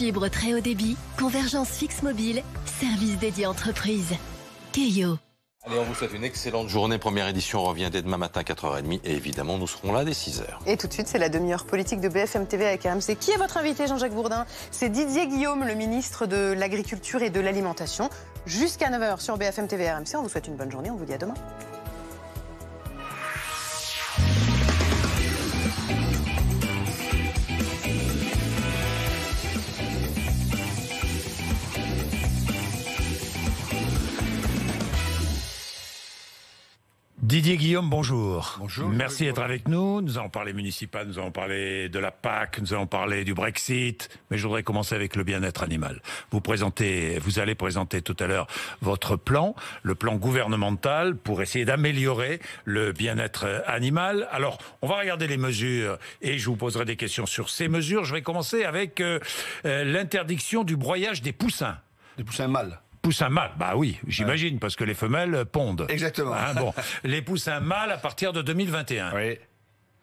fibre très haut débit, convergence fixe mobile, service dédié entreprise. Keio. Allez, on vous souhaite une excellente journée. Première édition revient dès demain matin 4h30 et évidemment nous serons là dès 6h. Et tout de suite, c'est la demi-heure politique de BFM TV avec RMC. Qui est votre invité, Jean-Jacques Bourdin C'est Didier Guillaume, le ministre de l'Agriculture et de l'Alimentation. Jusqu'à 9h sur BFM TV RMC. On vous souhaite une bonne journée, on vous dit à demain. Didier Guillaume, bonjour. Bonjour. Merci d'être avec nous. Nous allons parler municipal, nous allons parler de la PAC, nous allons parler du Brexit, mais je voudrais commencer avec le bien-être animal. Vous présentez, vous allez présenter tout à l'heure votre plan, le plan gouvernemental pour essayer d'améliorer le bien-être animal. Alors, on va regarder les mesures et je vous poserai des questions sur ces mesures. Je vais commencer avec euh, euh, l'interdiction du broyage des poussins. Des poussins mâles. – Poussins un mâle. Bah oui, j'imagine, parce que les femelles pondent. Exactement. Hein, bon, les poussins mâles à partir de 2021. Oui.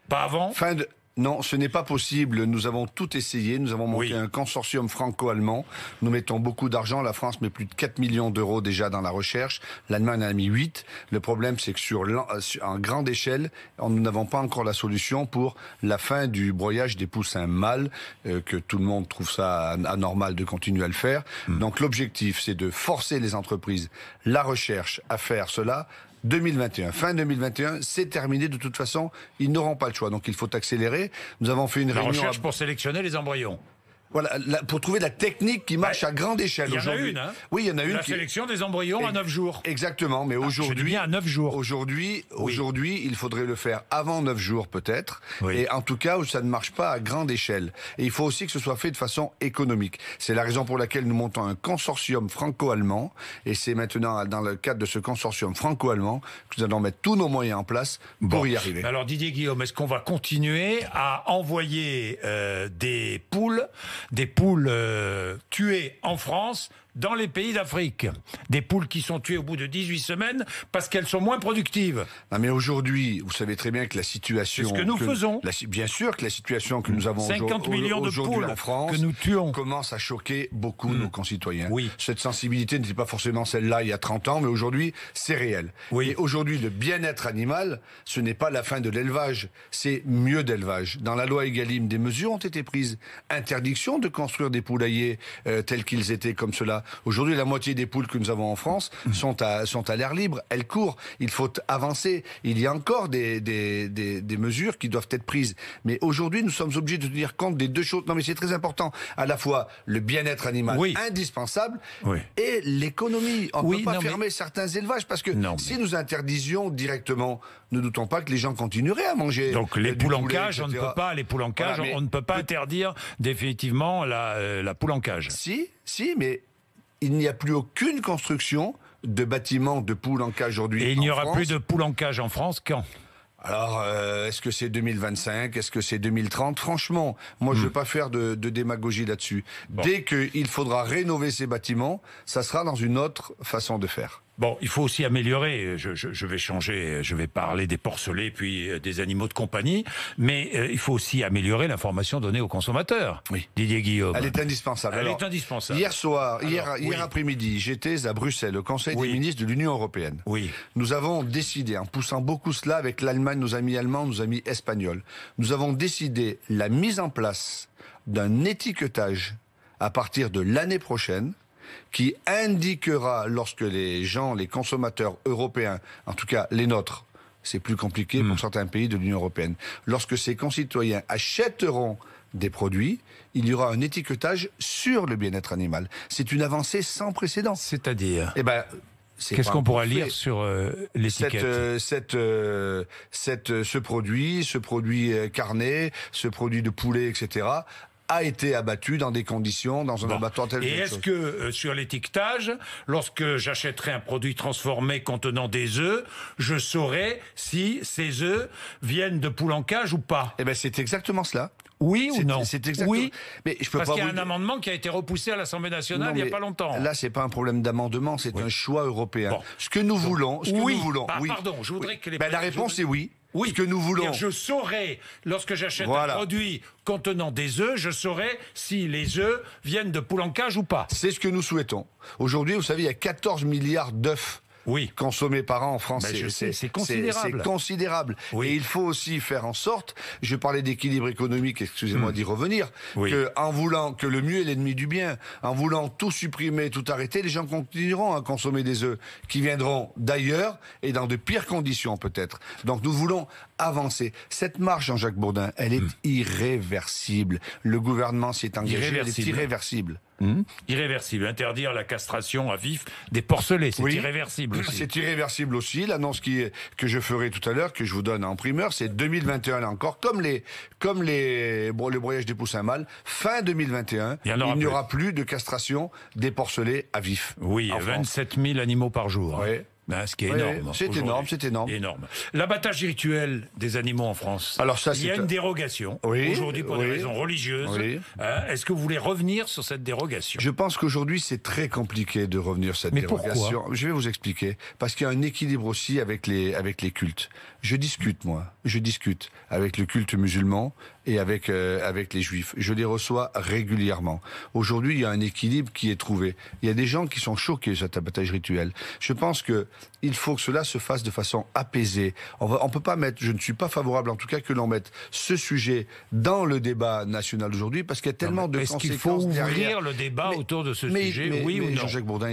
Pas avant. Fin de, non, ce n'est pas possible. Nous avons tout essayé. Nous avons monté un consortium franco-allemand. Nous mettons beaucoup d'argent. La France met plus de 4 millions d'euros déjà dans la recherche. L'Allemagne en a mis 8. Le problème, c'est que sur, euh, en grande échelle, nous n'avons pas encore la solution pour la fin du broyage des poussins mâles, euh, que tout le monde trouve ça anormal de continuer à le faire. Hmm. Donc l'objectif, c'est de forcer les entreprises, la recherche à faire cela 2021. Fin 2021, c'est terminé. De toute façon, ils n'auront pas le choix. Donc il faut accélérer. Nous avons fait une réunion. recherche pour sélectionner les embryons. Voilà, pour trouver la technique qui marche à grande échelle aujourd'hui. Il y en a une. Hein oui, il y en a une. La sélection des embryons à 9 jours. Exactement, mais ah, aujourd'hui. à 9 jours. Aujourd'hui, il faudrait le faire avant 9 jours peut-être. Et en tout cas, où ça ne marche pas à grande échelle. Et il faut aussi que ce soit fait de façon économique. C'est la raison pour laquelle nous montons un consortium franco-allemand. Et c'est maintenant dans le cadre de ce consortium franco-allemand que nous allons mettre tous nos moyens en place pour y arriver. Alors Didier Guillaume, est-ce qu'on va continuer à envoyer euh, des poules des poules euh, tuées en France dans les pays d'Afrique. Des poules qui sont tuées au bout de 18 semaines parce qu'elles sont moins productives. mais aujourd'hui, vous savez très bien que la situation. ce que nous faisons. bien sûr que la situation que nous avons aujourd'hui millions de en France que nous tuons. commence à choquer beaucoup mm. nos concitoyens. Oui. Cette sensibilité n'était pas forcément celle-là il y a 30 ans, mais aujourd'hui, c'est réel. Oui. Et aujourd'hui, le bien-être animal, ce n'est pas la fin de l'élevage, c'est mieux d'élevage. Dans la loi Egalim, des mesures ont été prises. Interdiction de construire des poulaillers euh, tels qu'ils étaient comme cela. Aujourd'hui, la moitié des poules que nous avons en France mmh. sont à, sont à l'air libre. Elles courent. Il faut avancer. Il y a encore des, des, des, mesures qui doivent être prises. Mais aujourd'hui, nous sommes obligés de tenir compte des deux choses. Non, mais c'est très important. À la fois le bien-être animal indispensable et l'économie. On ne peut pas fermer certains élevages parce que si nous interdisions directement, ne doutons pas que les gens continueraient à manger. Donc euh, les poules en cage, on ne peut pas, les poules en cage, on, ne peut pas interdire définitivement la, euh, la poule en cage. Si, si, mais il n'y a plus aucune construction de bâtiments de poules en cage aujourd'hui. Et il n'y aura plus de poules en cage en France quand alors, euh, est-ce que c'est 2025 Est-ce que c'est 2030 Franchement, moi, je ne hmm. veux pas faire de, démagogie là-dessus. Dès qu'il faudra rénover ces bâtiments, ça sera dans une autre façon de faire. Bon, il faut aussi améliorer. Je, vais changer, je vais parler des porcelets puis euh, des animaux de compagnie, mais euh, il faut aussi améliorer l'information donnée aux consommateurs. Oui. Didier Guillaume. Elle est indispensable. Elle est indispensable. Hier soir, hier, après-midi, j'étais à Bruxelles, au Conseil des ministres de l'Union européenne. Oui. Nous avons décidé, en poussant beaucoup cela avec l'Allemagne, nos amis allemands, nos amis espagnols, nous avons décidé la mise en place d'un étiquetage à partir de l'année prochaine qui indiquera lorsque les gens, les consommateurs européens, en tout cas les nôtres, c'est plus compliqué pour hmm. certains pays de l'Union européenne, lorsque ces concitoyens achèteront des produits, il y aura un étiquetage sur le bien-être animal. C'est une avancée sans précédent. C'est-à-dire eh ben, Qu'est-ce qu'on pourra lire sur les euh, l'étiquette euh, euh, ce produit, ce produit carné, ce produit de poulet, etc a été abattu dans des conditions, dans un abattoir tel Et est-ce que euh, sur l'étiquetage, lorsque j'achèterai un produit transformé contenant des œufs, je saurai si ces œufs viennent de poules en cage ou pas Eh ben c'est exactement cela. Oui ou non C'est exactement. Oui, mais je peux parce qu'il y a un amendement qui a été repoussé à l'Assemblée nationale il n'y a pas longtemps. Là, c'est pas un problème d'amendement, c'est un choix européen. Ce que nous voulons, ce oui. que nous voulons. oui. Pardon, je voudrais que les. Ben, la réponse est oui oui. que nous voulons. Je saurai, lorsque j'achète un produit contenant des œufs, je saurai si les œufs viennent de poules en cage ou pas. C'est ce que nous souhaitons. Aujourd'hui, vous savez, il y a 14 milliards d'œufs oui. Consommer par an en France. Ben, c'est considérable. C'est considérable. Oui. Et il faut aussi faire en sorte, je parlais d'équilibre économique, excusez-moi hmm. d'y revenir, que en voulant que le mieux est l'ennemi du bien, en voulant tout supprimer, tout arrêter, les gens continueront à consommer des œufs qui viendront d'ailleurs et dans de pires conditions peut-être. Donc nous voulons avancer. Cette marche, Jean-Jacques Bourdin, elle est hmm. irréversible. Le gouvernement s'y est engagé, elle est irréversible. Hmm. Irréversible. Interdire la castration à vif des porcelets. C'est irréversible aussi. C'est irréversible aussi. L'annonce que je ferai tout à l'heure, que je vous donne en primeur, c'est 2021 encore, comme les, comme les, bon, le broyage des poussins mâles. Fin 2021, il, n'y aura plus de castration des porcelets à vif. Oui, 27 000 animaux par jour. Bah, ce qui est énorme. Hein, c'est énorme, c'est énorme. énorme. L'abattage rituel des animaux en France. Alors ça, il y a une dérogation. aujourd'hui, pour des raisons religieuses. Euh, est-ce que vous voulez revenir sur cette dérogation Je pense qu'aujourd'hui, c'est très compliqué de revenir sur cette Mais dérogation. Pourquoi Je vais vous expliquer. Parce qu'il y a un équilibre aussi avec les, avec les cultes. Je discute, moi. Je discute avec le culte musulman, et avec euh, avec les juifs. Je les reçois régulièrement. Aujourd'hui, il y a un équilibre qui est trouvé. Il y a des gens qui sont choqués de cet abattage rituel. Je pense que il faut que cela se fasse de façon apaisée. On, ne peut pas mettre. Je ne suis pas favorable, en tout cas, que l'on mette ce sujet dans le débat national aujourd'hui, parce qu'il y a tellement de est Est-ce qu'il faut ouvrir le débat autour de ce sujet, mais, oui ou non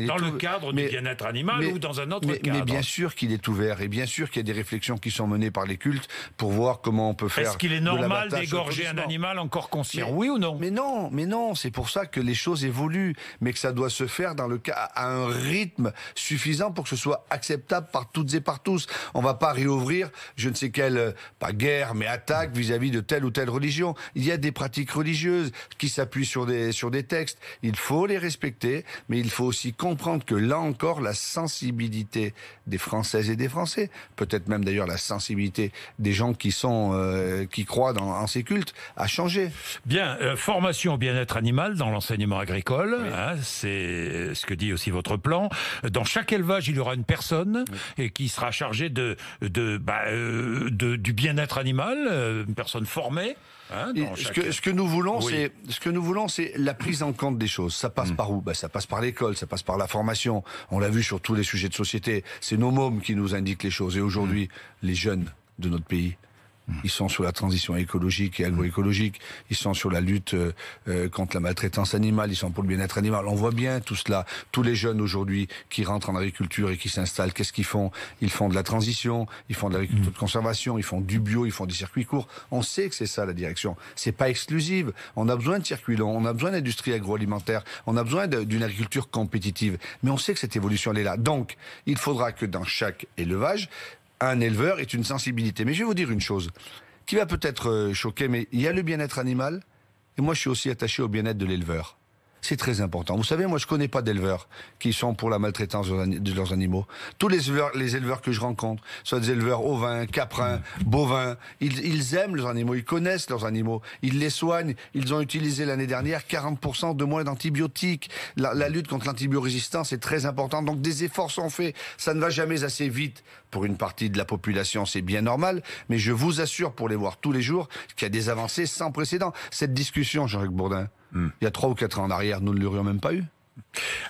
Dans le cadre du bien-être animal ou dans un autre cadre Mais bien sûr qu'il est ouvert et bien sûr qu'il y a des réflexions qui sont menées par les cultes pour voir comment on peut faire. Est-ce qu'il est normal d'égorger j'ai un animal encore conscient. oui ou non Mais non, mais non. C'est pour ça que les choses évoluent, mais que ça doit se faire dans le cas à un rythme suffisant pour que ce soit acceptable par toutes et par tous. On va pas réouvrir, je ne sais quelle, euh, pas guerre, mais attaque vis-à-vis de telle ou telle religion. Il y a des pratiques religieuses qui s'appuient sur des sur des textes. Il faut les respecter, mais il faut aussi comprendre que là encore, la sensibilité des Françaises et des Français, peut-être même d'ailleurs la sensibilité des gens qui sont euh, qui croient dans, en sécurité, a changé. Bien, euh, formation au bien-être animal dans l'enseignement agricole, hein, c'est ce que dit aussi votre plan. Dans chaque élevage, il y aura une personne et qui sera chargée de, de, bah, euh, du bien-être animal, euh, une personne formée. Hein, ce, que, nous voulons, c'est ce que nous voulons, c'est la prise en compte des choses. Ça passe mm. par où bah, ça passe par l'école, ça passe par la formation. On l'a vu sur tous les sujets de société. C'est nos mômes qui nous indiquent les choses. Et aujourd'hui, mm. les jeunes de notre pays Mmh. ils sont sur la transition écologique et agroécologique, mmh. ils sont sur la lutte euh, euh, contre la maltraitance animale, ils sont pour le bien-être animal. On voit bien tout cela. Tous les jeunes aujourd'hui qui rentrent en agriculture et qui s'installent, qu'est-ce qu'ils font Ils font de la transition, ils font de l'agriculture mmh. de conservation, ils font du bio, ils font des circuits courts. On sait que c'est ça la direction. C'est pas exclusive. On a besoin de circuits longs, on a besoin d'industrie agroalimentaire, on a besoin d'une agriculture compétitive. Mais on sait que cette évolution elle est là. Donc, il faudra que dans chaque élevage, un éleveur est une sensibilité. Mais je vais vous dire une chose qui va peut-être euh, choquer, mais il y a le bien-être animal, et moi je suis aussi attaché au bien-être de l'éleveur c'est très important. Vous savez, moi, je connais pas d'éleveurs qui sont pour la maltraitance de leurs animaux. Tous les éleveurs, que je rencontre, soit des éleveurs ovins, caprins, mm. bovins, ils, aiment les animaux, ils connaissent leurs animaux, ils les soignent. Ils ont utilisé l'année dernière 40% de moins d'antibiotiques. La, la lutte contre l'antibiorésistance est très importante. Donc des efforts sont faits. Ça ne va jamais assez vite pour une partie de la population, c'est bien normal. Mais je vous assure, pour les voir tous les jours, qu'il y a des avancées sans précédent. Cette discussion, jean jacques Bourdin, Hmm. Il y a trois ou quatre ans en arrière, nous ne l'aurions même pas eu.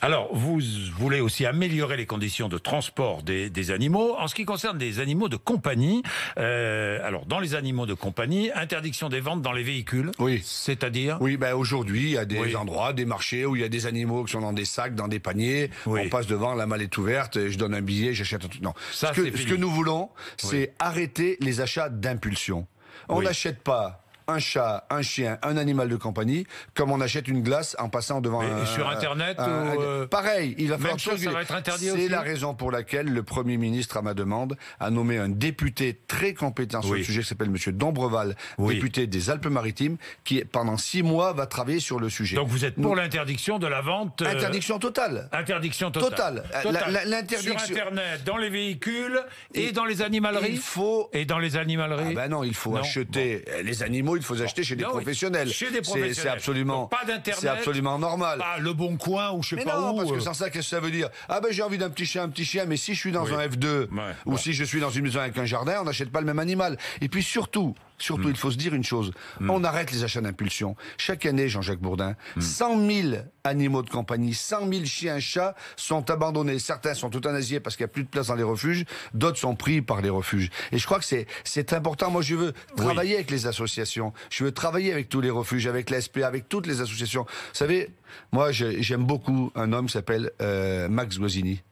Alors, vous voulez aussi améliorer les conditions de transport des, animaux. En ce qui concerne les animaux de compagnie, euh, alors dans les animaux de compagnie, interdiction des ventes dans les véhicules. Oui. C'est-à-dire Oui, ben aujourd'hui, il y a des endroits, des marchés où il y a des animaux qui sont dans des sacs, dans des paniers. On passe devant, la mallette ouverte, et je donne un billet, j'achète un truc. Non. Ça, ce, que, ce, que, nous voulons, c'est arrêter les achats d'impulsion. On n'achète pas un chat, un chien, un animal de compagnie, comme on achète une glace en passant devant un. Sur Internet euh, Pareil, il va falloir. C'est la raison pour laquelle le Premier ministre, à ma demande, a nommé un député très compétent sur le sujet qui s'appelle M. Dombreval, député des Alpes-Maritimes, qui pendant six mois va travailler sur le sujet. Donc vous êtes pour l'interdiction de la vente. Euh, interdiction totale. Interdiction totale. Totale. L'interdiction. Sur Internet, dans les véhicules et, dans les animaleries. Il faut. Et dans les animaleries. Ah ben non, il faut acheter les animaux il faut acheter chez des professionnels. Chez des professionnels. C'est absolument, pas C'est absolument normal. le bon coin ou je sais pas non, parce que euh. sans ça, qu'est-ce que ça veut dire Ah ben j'ai envie d'un petit chien, un petit chien, mais si je suis dans un F2 ou si je suis dans une maison avec un jardin, on n'achète pas le même animal. Et puis surtout, Surtout, mm. il faut se dire une chose. Mm. On arrête les achats d'impulsion. Chaque année, Jean-Jacques Bourdin, 100 mm. 000 animaux de compagnie, 100 000 chiens, chats sont abandonnés. Certains sont tout euthanasiés parce qu'il n'y a plus de place dans les refuges. D'autres sont pris par les refuges. Et je crois que c'est, important. Moi, je veux travailler avec les associations. Je veux travailler avec tous les refuges, avec l'ASP, avec toutes les associations. Vous savez, moi, j'aime beaucoup un homme qui s'appelle euh, Max Guazzini.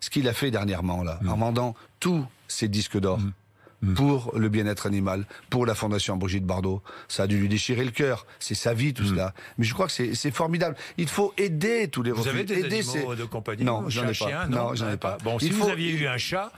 Ce qu'il a fait dernièrement, là, en vendant tous ses disques d'or. Mm. pour le bien-être animal, pour la Fondation Brigitte Bardot. Ça a dû lui déchirer le cœur. C'est sa vie, tout mm. cela. Mais je crois que c'est formidable. Il faut aider tous les Vous avez des animaux de compagnie Non, j'en ai pas. non, je n'en ai pas. Bon, si vous aviez eu un chat,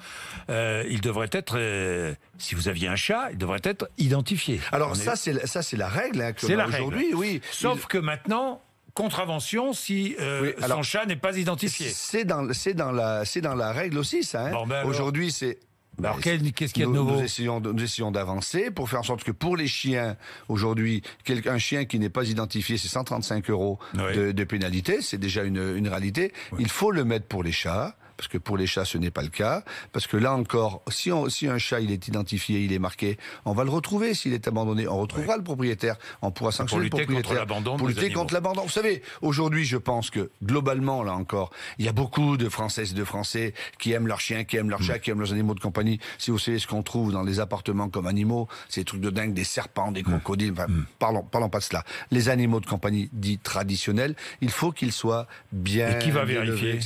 euh, il devrait être... Euh, si vous aviez un chat, il devrait être identifié. Alors c'est ça, c'est la règle hein, aujourd'hui, oui. Sauf que maintenant, contravention si euh, son chat n'est pas identifié. C'est dans, dans, la, c'est dans la règle aussi, ça. Hein. Ben aujourd'hui, c'est bah, Alors qu'est-ce qu'il y a de nouveau nous, essayons, d'avancer pour faire en sorte que pour les chiens, aujourd'hui, un chien qui n'est pas identifié, c'est 135 euros de, pénalité, c'est déjà une, réalité. Il faut le mettre pour les chats, parce que pour les chats ce n'est pas le cas, parce que là encore, si, un chat il est identifié, il est marqué, on va le retrouver s'il est abandonné, on retrouvera le propriétaire, on pourra bah, sanctionner le propriétaire contre pour lutter contre l'abandon. Vous savez, aujourd'hui je pense que globalement là encore, il y a beaucoup de Françaises et de Français qui aiment leurs chiens, qui aiment leurs mm. chats, qui aiment leurs animaux de compagnie. Si vous savez ce qu'on trouve dans les appartements comme animaux, ces trucs de dingue, des serpents, des mm. crocodiles, Enfin, mm. parlons, parlons pas de cela. Les animaux de compagnie dits traditionnels, il faut qu'ils soient bien... Et qui va vérifier,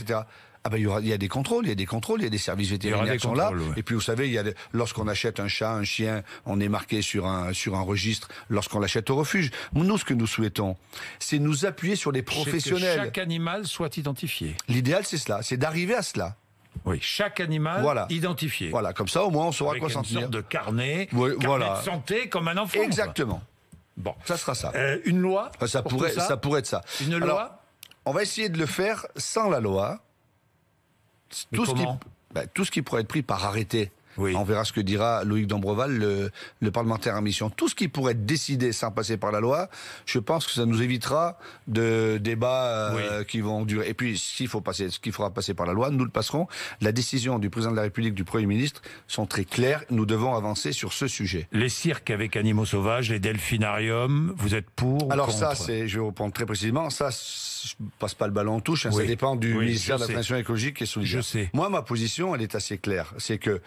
ah ben, il y, il y a des contrôles, il y a des contrôles, il y a des services vétérinaires qui sont là. Et puis, vous savez, il lorsqu'on achète un chat, un chien, on est marqué sur un, sur un registre lorsqu'on l'achète au refuge. Nous, ce que nous souhaitons, c'est nous appuyer sur les professionnels. Que chaque animal soit identifié. L'idéal, c'est cela, c'est d'arriver à cela. Oui, chaque animal identifié. Voilà, comme ça au moins on saura quoi s'en tenir. Une sorte de carnet, carnet voilà. de santé comme un enfant. Exactement. Bon, ça sera ça. Euh, une loi. Ça pourrait, ça. pourrait être ça. Une loi. On va essayer de le faire sans la loi tout, ce qui, bah, tout ce qui pourrait être pris par arrêté on verra ce que dira Loïc Dombreval, le, parlementaire en mission. Tout ce qui pourrait être décidé sans passer par la loi, je pense que ça nous évitera de débats euh, qui vont durer. Et puis, s'il faut passer, ce qu'il faudra passer par la loi, nous le passerons. La décision du président de la République, du Premier ministre sont très claires. Nous devons avancer sur ce sujet. Les cirques avec animaux sauvages, les delphinariums, vous êtes pour Alors ou contre ça, c'est, je vais prendre très précisément, ça, je passe pas le ballon en touche, hein, ça dépend du ministère de la Transition écologique et sous Je sais. Moi, ma position, elle est assez claire. C'est que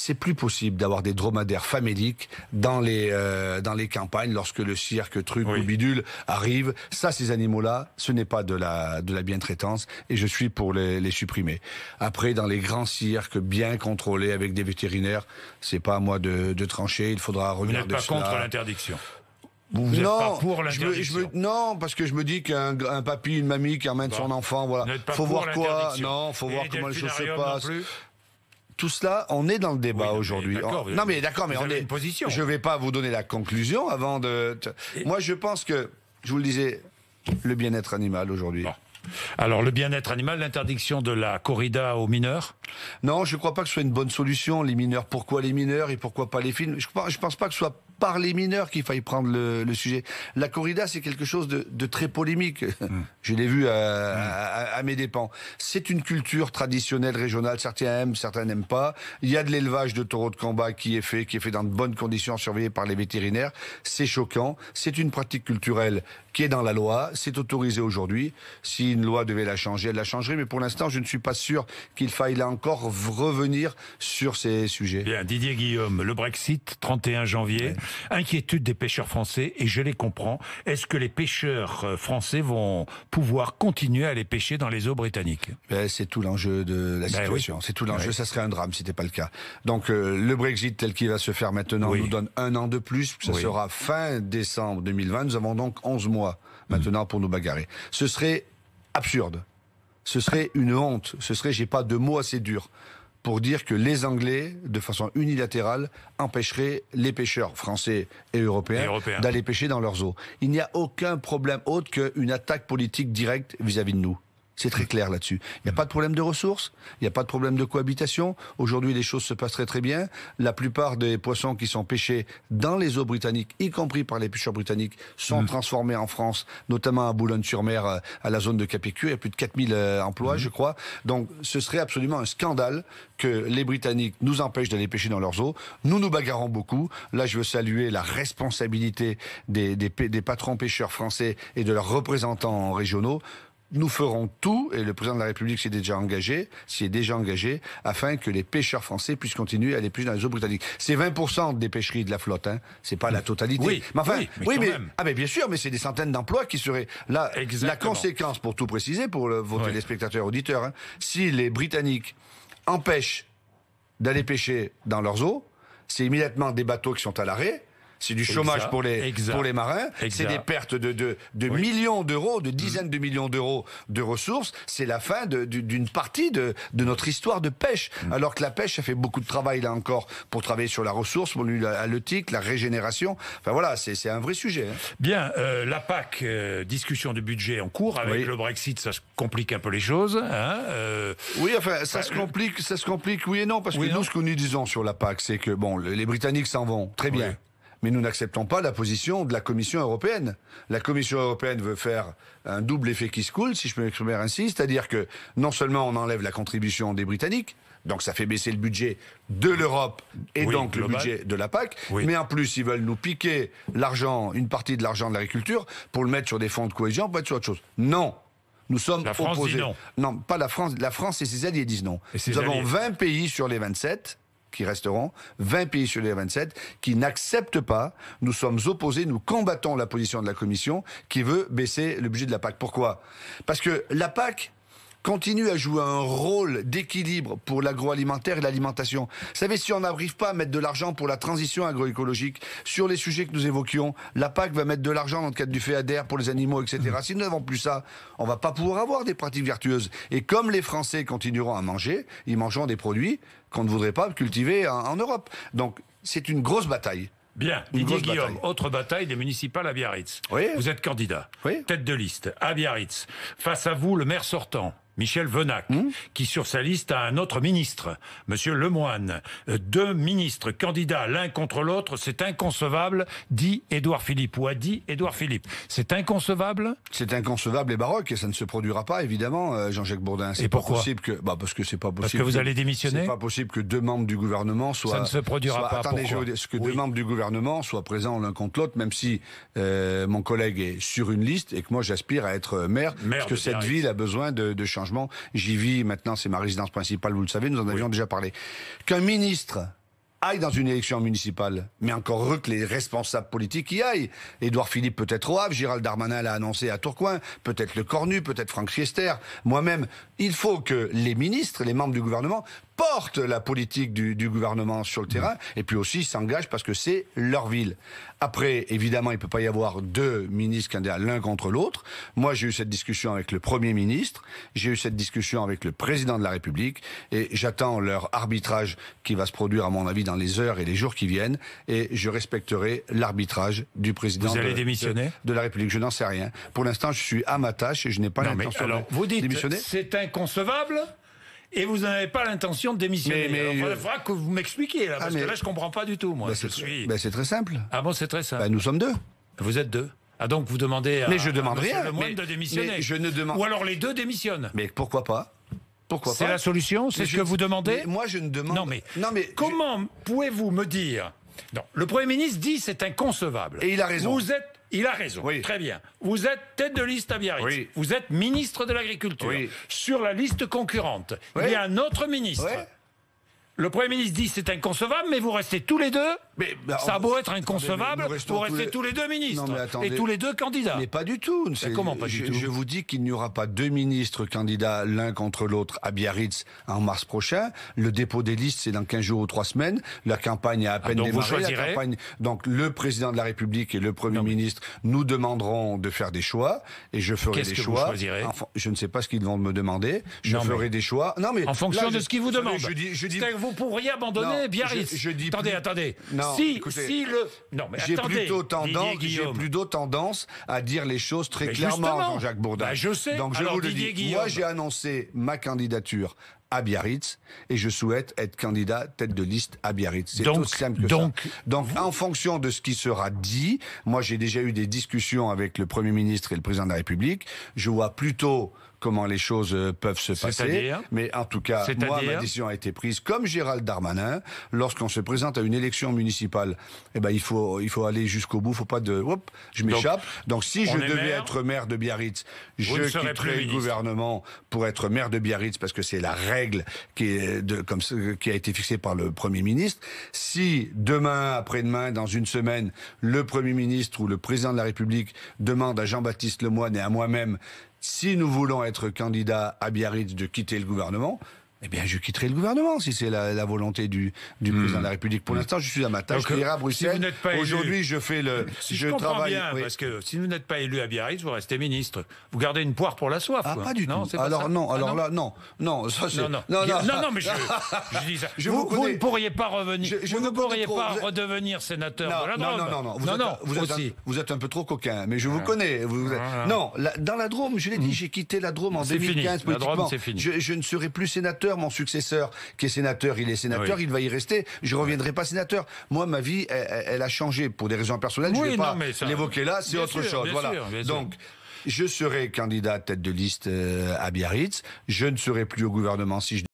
c'est plus possible d'avoir des dromadaires faméliques dans les, euh, dans les campagnes lorsque le cirque, truc ou bidule arrive. Ça, ces animaux-là, ce n'est pas de la, de la bientraitance et je suis pour les, supprimer. Après, dans les grands cirques bien contrôlés avec des vétérinaires, c'est pas à moi de, trancher, il faudra revenir. Vous n'êtes pas contre l'interdiction vous, non, pas pour non, parce que je me dis qu'un papy, une mamie qui emmène son enfant, voilà. faut voir quoi. Non, faut voir comment les choses se passent tout cela, on est dans le débat aujourd'hui. Oh, non mais d'accord, mais, on est. Je vais pas vous donner la conclusion avant de. Moi, je pense que, je vous le disais, le bien-être animal aujourd'hui. Alors le bien-être animal, l'interdiction de la corrida aux mineurs Non, je ne crois pas que ce soit une bonne solution, les mineurs. Pourquoi les mineurs et pourquoi pas les films Je ne pense pas que ce soit par les mineurs qu'il faille prendre le, sujet. La corrida, c'est quelque chose de, très polémique. Mm. Je l'ai vu mm. à, mes dépens. C'est une culture traditionnelle régionale. Certains aiment, certains n'aiment pas. Il y a de l'élevage de taureaux de combat qui est fait, qui est fait dans de bonnes conditions, surveillé par les vétérinaires. C'est choquant. C'est une pratique culturelle qui est dans la loi. C'est autorisé aujourd'hui. Si une loi devait la changer, elle la changerait. Mais pour l'instant, je ne suis pas sûr qu'il faille là encore revenir sur ces sujets. Bien, Didier Guillaume, le Brexit, 31 janvier. Inquiétude des pêcheurs français, et je les comprends. Est-ce que les pêcheurs euh, français vont pouvoir continuer à aller pêcher dans les eaux britanniques ben, C'est tout l'enjeu de la ben situation. C'est tout l'enjeu. Ça serait un drame si n'était pas le cas. Donc euh, le Brexit tel qu'il va se faire maintenant nous donne un an de plus. Ça sera fin décembre 2020. Nous avons donc 11 mois hmm. maintenant pour nous bagarrer. Ce serait absurde. Ce serait une honte. Ce serait, j'ai pas de mots assez durs pour dire que les Anglais, de façon unilatérale, empêcheraient les pêcheurs français et européens, d'aller pêcher dans leurs eaux. Il n'y a aucun problème autre qu'une attaque politique directe vis à -vis de nous. C'est très mm. clair là-dessus. Il n'y a pas de problème de ressources, il n'y a pas de problème de cohabitation. Aujourd'hui, les choses se passent très très bien. La plupart des poissons qui sont pêchés dans les eaux britanniques, y compris par les pêcheurs britanniques, sont mm. transformés en France, notamment à Boulogne-sur-Mer, euh, à la zone de Capécu. Il y a plus de 4000 euh, emplois, mm. je crois. Donc ce serait absolument un scandale que les Britanniques nous empêchent d'aller pêcher dans leurs eaux. Nous nous bagarrons beaucoup. Là, je veux saluer la responsabilité des patrons pêcheurs français et de leurs représentants régionaux nous ferons tout, et le président de la République s'est déjà engagé, s'y est déjà engagé, afin que les pêcheurs français puissent continuer à aller plus dans les eaux britanniques. C'est 20% des pêcheries de la flotte, hein. C'est pas la totalité. Oui, mais enfin, oui, mais, ah, mais bien sûr, mais c'est des centaines d'emplois qui seraient là. La conséquence, pour tout préciser, pour vos téléspectateurs, auditeurs, hein, si les Britanniques empêchent d'aller pêcher dans leurs eaux, c'est immédiatement des bateaux qui sont à l'arrêt, c'est du chômage pour les pour les marins, c'est des pertes de de, de millions d'euros, de mm. dizaines de millions d'euros de ressources. C'est la fin d'une partie de de notre histoire de pêche. Mm. Alors que la pêche, a fait beaucoup de travail là encore pour travailler sur la ressource, pour l'heutique, la régénération. Enfin voilà, c'est un vrai sujet. Hein. Bien, euh, la PAC, euh, discussion de budget en cours avec le Brexit, ça se complique un peu les choses. Hein euh. Oui, enfin ça se complique, ça se complique, oui et non, parce que nous ce que nous disons sur la PAC, c'est que bon, les Britanniques s'en vont, très bien mais nous n'acceptons pas la position de la Commission européenne. La Commission européenne veut faire un double effet qui se coule, si je peux m'exprimer ainsi, c'est-à-dire que non seulement on enlève la contribution des Britanniques, donc ça fait baisser le budget de l'Europe et donc le budget de la PAC. Mais en plus, ils veulent nous piquer l'argent, une partie de l'argent de l'agriculture, pour le mettre sur des fonds de cohésion, pour être sur autre chose. Non. Nous sommes la non. pas la France. La France et ses alliés disent non. Nous avons 20 pays sur les 27 qui resteront, 20 pays sur les 27, qui n'acceptent pas. Nous sommes opposés, nous combattons la position de la Commission qui veut baisser le budget de la PAC. Pourquoi Parce que la PAC continue à jouer un rôle d'équilibre pour l'agroalimentaire et l'alimentation. Vous savez, si on n'arrive pas à mettre de l'argent pour la transition agroécologique, sur les sujets que nous évoquions, la PAC va mettre de l'argent dans le cadre du FEADER pour les animaux, etc. Mmh. Si nous n'avons plus ça, on va pas pouvoir avoir des pratiques vertueuses. Et comme les Français continueront à manger, ils mangeront des produits qu'on ne voudrait pas cultiver en, Europe. Donc c'est une grosse bataille. Bien. Didier Guillaume, autre bataille des municipales à Biarritz. Oui. Vous êtes candidat. Oui. Tête de liste à Biarritz. Face à vous, le maire sortant, Michel Venac, hmm qui sur sa liste a un autre ministre, Monsieur Lemoine. Euh, deux ministres candidats l'un contre l'autre, c'est inconcevable, dit Édouard Philippe, ou a dit Édouard Philippe. C'est inconcevable C'est inconcevable et baroque, et ça ne se produira pas, évidemment, euh, Jean-Jacques Bourdin. Et pourquoi possible que... bah Parce que c'est pas possible. Parce que vous allez démissionner C'est pas possible que deux membres du gouvernement soient... Ça ne se produira pas. Attendez, que deux membres du gouvernement soient présents l'un contre l'autre, même si euh, mon collègue est sur une liste et que moi j'aspire à être maire, parce que cette ville a besoin de, de changer. J'y vis maintenant, c'est ma résidence principale, vous le savez, nous en avions déjà parlé. Qu'un ministre aille dans une élection municipale, mais encore heureux que les responsables politiques y aillent. Édouard Philippe peut-être au Havre, Gérald Darmanin l'a annoncé à Tourcoing, peut-être Le Cornu, peut-être Franck Schiester, moi-même. Il faut que les ministres, les membres du gouvernement, porte la politique du, gouvernement sur le mmh. terrain, et puis aussi ils s'engagent parce que c'est leur ville. Après, évidemment, il ne peut pas y avoir deux ministres candidats l'un contre l'autre. Moi, j'ai eu cette discussion avec le Premier ministre, j'ai eu cette discussion avec le Président de la République, et j'attends leur arbitrage qui va se produire, à mon avis, dans les heures et les jours qui viennent, et je respecterai l'arbitrage du Président vous allez de, démissionner de, la République. Je n'en sais rien. Pour l'instant, je suis à ma tâche et je n'ai pas l'intention de vous dites, C'est inconcevable et vous n'avez pas l'intention de démissionner. il euh, faudra que vous m'expliquiez, là, parce ah, que là, je comprends pas du tout, moi. Bah, bah, c'est très simple. Ah bon, c'est très simple. Bah, nous sommes deux. Vous êtes deux. Ah donc vous demandez à, mais je demande rien. Le de démissionner. je ne demande... Ou alors les deux démissionnent. Mais pourquoi pas Pourquoi C'est la solution C'est ce que vous demandez Moi je ne demande. Non mais, comment pouvez-vous me dire Non, le Premier ministre dit c'est inconcevable. Et il a raison. Vous êtes il a raison. Très bien. Vous êtes tête de liste à Biarritz. Vous êtes ministre de l'Agriculture. Sur la liste concurrente, il y a un autre ministre. Le Premier ministre dit c'est inconcevable, mais vous restez tous les deux mais, bah, ça a être inconcevable, pour rester tous les deux ministres et tous les deux candidats. Mais pas du tout. Mais comment pas du je, tout Je vous dis qu'il n'y aura pas deux ministres candidats l'un contre l'autre à Biarritz en mars prochain. Le dépôt des listes, c'est dans 15 jours ou 3 semaines. La campagne a à peine ah, donc Vous choisirez. Donc le président de la République et le Premier ministre nous demanderont de faire des choix et je ferai des que choix. Vous choisirez je ne sais pas ce qu'ils vont me demander. Je ferai des choix. Non mais en fonction de ce qu'ils vous demandent. Je Vous pourriez abandonner Biarritz. Je, dis attendez, attendez si, j'ai plutôt tendance, à dire les choses très clairement, Jean-Jacques Bourdin. Bah, je sais. Donc je vous le dis. Moi, j'ai annoncé ma candidature à Biarritz et je souhaite être candidat tête de liste à Biarritz. C'est tout simple que donc, ça. Donc, en fonction de ce qui sera dit, moi j'ai déjà eu des discussions avec le Premier ministre et le Président de la République, je vois plutôt comment les choses euh, peuvent se passer. Mais en tout cas, moi, ma décision a été prise comme Gérald Darmanin. Lorsqu'on se présente à une élection municipale, eh ben, il faut, il faut aller jusqu'au bout. Faut pas de, je m'échappe. Donc, si je devais être maire de Biarritz, je quitterais le gouvernement pour être maire de Biarritz parce que c'est la règle qui est de, comme, qui a été fixée par le premier ministre. Si demain, après-demain, dans une semaine, le premier ministre ou le président de la République demande à Jean-Baptiste Lemoyne et à moi-même si nous voulons être candidats à Biarritz, de quitter le gouvernement, eh bien, je quitterai le gouvernement si c'est la, volonté du, président de la hmm. République. Pour hmm. l'instant, je suis à ma tâche. Je à Bruxelles. Aujourd'hui, je fais le. Si je, travaille. Parce que si vous n'êtes pas élu à Biarritz, vous restez ministre. Vous gardez une poire pour la soif. Ah, pas du tout. Ah, alors, non, alors là, non. Non, non, non. Non, mais je, je dis ça. vous, ne pourriez pas revenir. Je, vous ne pourriez pas redevenir sénateur. Non, non, non, non. Vous êtes, un, peu trop coquin, mais je vous ah. connais. Ah. Non, dans la Drôme, je l'ai dit, hmm. j'ai quitté la Drôme en 2015 fini. Je ne serai plus sénateur mon successeur qui est sénateur, il est sénateur, il va y rester. Je reviendrai pas sénateur. Moi, ma vie, elle, a changé pour des raisons personnelles. je je vais pas l'évoquer là, c'est autre chose. Voilà. Donc. Je serai candidat tête de liste euh, à Biarritz. Je ne serai plus au gouvernement si je